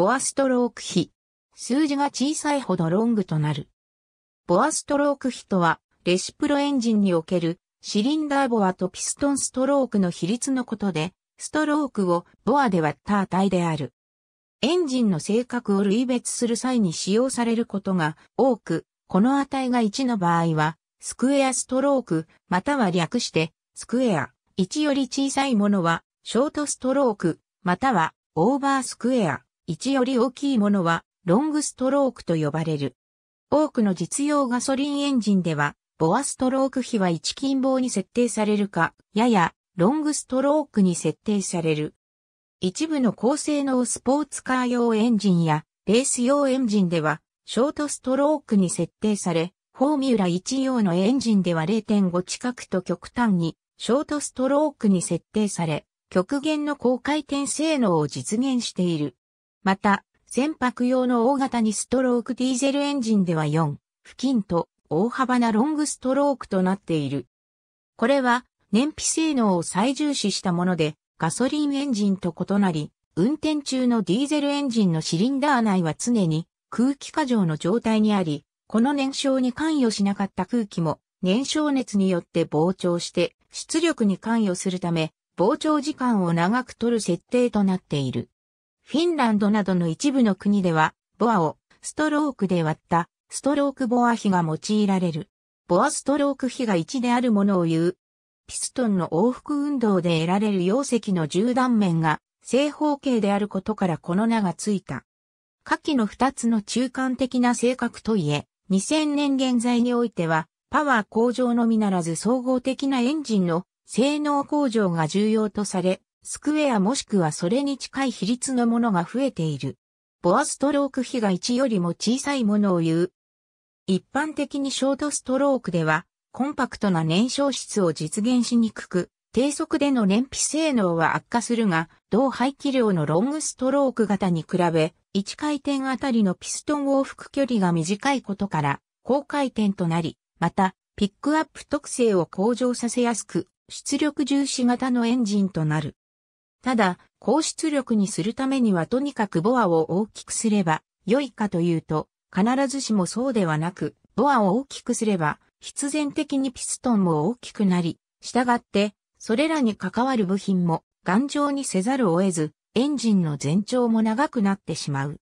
ボアストローク比。数字が小さいほどロングとなる。ボアストローク比とは、レシプロエンジンにおけるシリンダーボアとピストンストロークの比率のことで、ストロークをボアで割った値である。エンジンの性格を類別する際に使用されることが多く、この値が1の場合は、スクエアストローク、または略して、スクエア、1より小さいものは、ショートストローク、または、オーバースクエア、1より大きいものはロングストロークと呼ばれる。多くの実用ガソリンエンジンでは、ボアストローク比は1近棒に設定されるか、ややロングストロークに設定される。一部の高性能スポーツカー用エンジンやレース用エンジンでは、ショートストロークに設定され、フォーミュラ1用のエンジンでは0.5近くと極端にショートストロークに設定され、極限の高回転性能を実現している。また、船舶用の大型にストロークディーゼルエンジンでは4、付近と大幅なロングストロークとなっている。これは燃費性能を最重視したもので、ガソリンエンジンと異なり、運転中のディーゼルエンジンのシリンダー内は常に空気過剰の状態にあり、この燃焼に関与しなかった空気も燃焼熱によって膨張して出力に関与するため、膨張時間を長く取る設定となっている。フィンランドなどの一部の国では、ボアをストロークで割ったストロークボア比が用いられる。ボアストローク比が1であるものを言う。ピストンの往復運動で得られる容積の縦断面が正方形であることからこの名がついた。下記の2つの中間的な性格といえ、2000年現在においては、パワー向上のみならず総合的なエンジンの性能向上が重要とされ、スクエアもしくはそれに近い比率のものが増えている。ボアストローク比が1よりも小さいものを言う。一般的にショートストロークでは、コンパクトな燃焼質を実現しにくく、低速での燃費性能は悪化するが、同排気量のロングストローク型に比べ、1回転あたりのピストン往復距離が短いことから、高回転となり、また、ピックアップ特性を向上させやすく、出力重視型のエンジンとなる。ただ、高出力にするためにはとにかくボアを大きくすれば良いかというと、必ずしもそうではなく、ボアを大きくすれば、必然的にピストンも大きくなり、従って、それらに関わる部品も頑丈にせざるを得ず、エンジンの全長も長くなってしまう。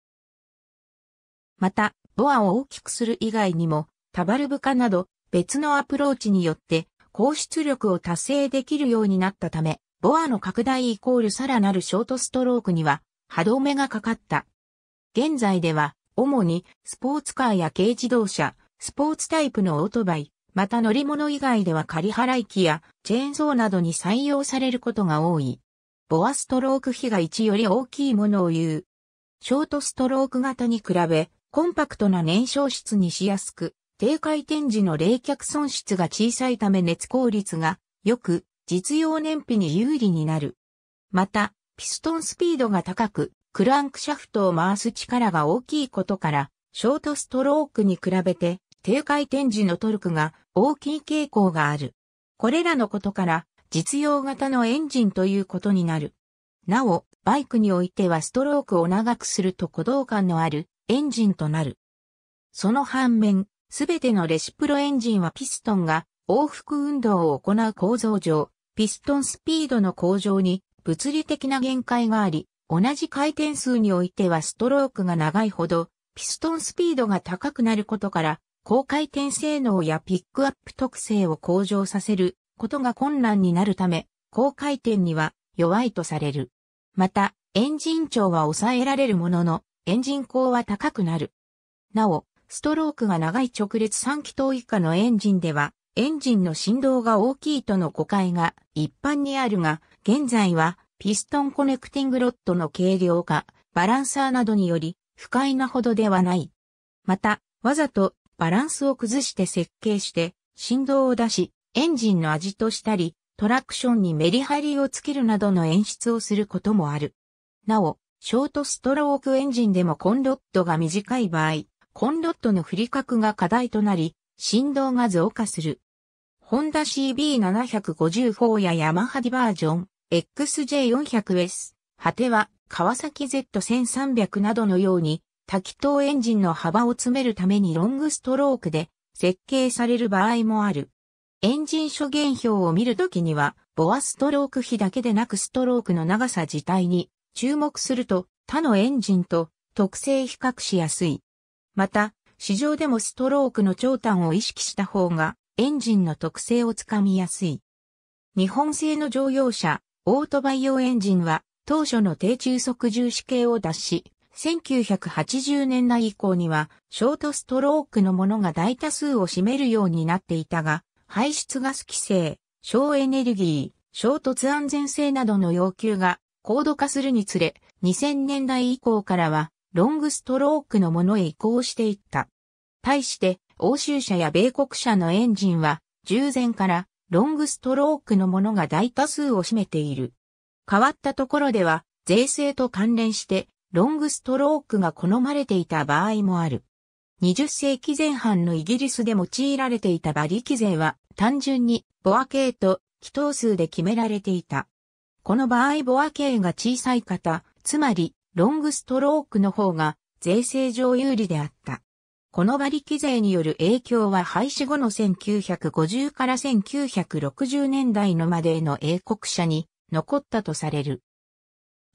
また、ボアを大きくする以外にも、タバルブ化など別のアプローチによって高出力を達成できるようになったため、ボアの拡大イコールさらなるショートストロークには歯止めがかかった。現在では、主にスポーツカーや軽自動車、スポーツタイプのオートバイ、また乗り物以外では仮払い機やチェーンソーなどに採用されることが多い。ボアストローク比が1より大きいものを言う。ショートストローク型に比べ、コンパクトな燃焼室にしやすく、低回転時の冷却損失が小さいため熱効率が良く、実用燃費に有利になる。また、ピストンスピードが高く、クランクシャフトを回す力が大きいことから、ショートストロークに比べて、低回転時のトルクが大きい傾向がある。これらのことから、実用型のエンジンということになる。なお、バイクにおいてはストロークを長くすると鼓動感のあるエンジンとなる。その反面、すべてのレシプロエンジンはピストンが往復運動を行う構造上、ピストンスピードの向上に物理的な限界があり、同じ回転数においてはストロークが長いほど、ピストンスピードが高くなることから、高回転性能やピックアップ特性を向上させることが困難になるため、高回転には弱いとされる。また、エンジン長は抑えられるものの、エンジン高は高くなる。なお、ストロークが長い直列3気筒以下のエンジンでは、エンジンの振動が大きいとの誤解が一般にあるが、現在はピストンコネクティングロッドの軽量化、バランサーなどにより不快なほどではない。また、わざとバランスを崩して設計して振動を出し、エンジンの味としたり、トラクションにメリハリをつけるなどの演出をすることもある。なお、ショートストロークエンジンでもコンロッドが短い場合、コンロッドの振り角が課題となり、振動が増加する。ホンダ CB754 やヤマハディバージョン、XJ400S、果ては、川崎 Z1300 などのように、多気筒エンジンの幅を詰めるためにロングストロークで設計される場合もある。エンジン諸元表を見るときには、ボアストローク比だけでなくストロークの長さ自体に注目すると他のエンジンと特性比較しやすい。また、市場でもストロークの長短を意識した方がエンジンの特性をつかみやすい。日本製の乗用車、オートバイ用エンジンは、当初の低中速重視系を脱し、1980年代以降には、ショートストロークのものが大多数を占めるようになっていたが、排出ガス規制、省エネルギー、衝突安全性などの要求が高度化するにつれ、2000年代以降からは、ロングストロークのものへ移行していった。対して、欧州車や米国車のエンジンは、従前からロングストロークのものが大多数を占めている。変わったところでは、税制と関連して、ロングストロークが好まれていた場合もある。20世紀前半のイギリスで用いられていた馬力税は、単純に、ボア系と、気頭数で決められていた。この場合、ボア系が小さい方、つまり、ロングストロークの方が、税制上有利であった。この馬力税による影響は廃止後の1950から1960年代のまでの英国車に残ったとされる。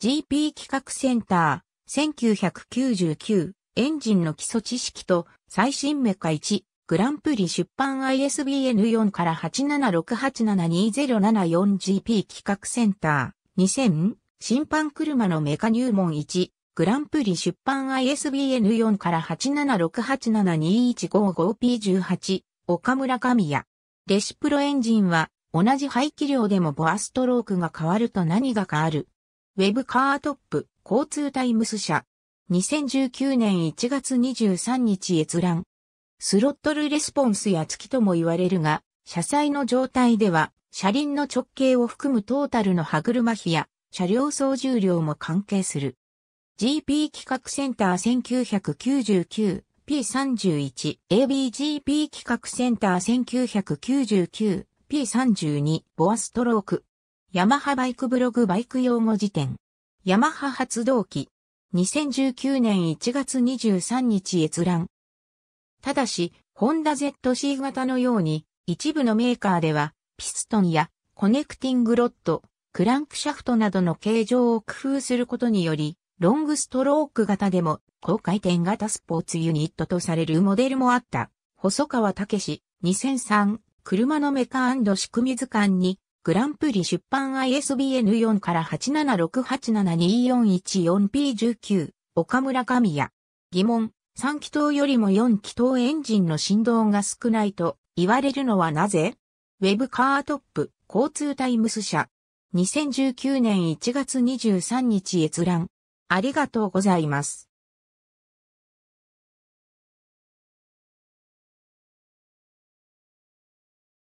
GP 企画センター、1999、エンジンの基礎知識と最新メカ1、グランプリ出版 ISBN4 から87687207 4GP 企画センター、2000、審判車のメカ入門1、グランプリ出版 ISBN4 から 876872155P18、岡村神谷。レシプロエンジンは、同じ排気量でもボアストロークが変わると何が変わる。ウェブカートップ、交通タイムス社。2019年1月23日閲覧。スロットルレスポンスや月とも言われるが、車載の状態では、車輪の直径を含むトータルの歯車比や、車両総重量も関係する。GP 企画センター 1999P31、ABGP 企画センター 1999P32、ボアストローク。ヤマハバイクブログバイク用語辞典。ヤマハ発動機。2019年1月23日閲覧。ただし、ホンダ ZC 型のように、一部のメーカーでは、ピストンやコネクティングロッド、クランクシャフトなどの形状を工夫することにより、ロングストローク型でも高回転型スポーツユニットとされるモデルもあった。細川武2003車のメカ仕組み図鑑にグランプリ出版 ISBN4 から 876872414P19 岡村神谷疑問3気筒よりも4気筒エンジンの振動が少ないと言われるのはなぜウェブカートップ交通タイムス社2019年1月23日閲覧ありがとうございます。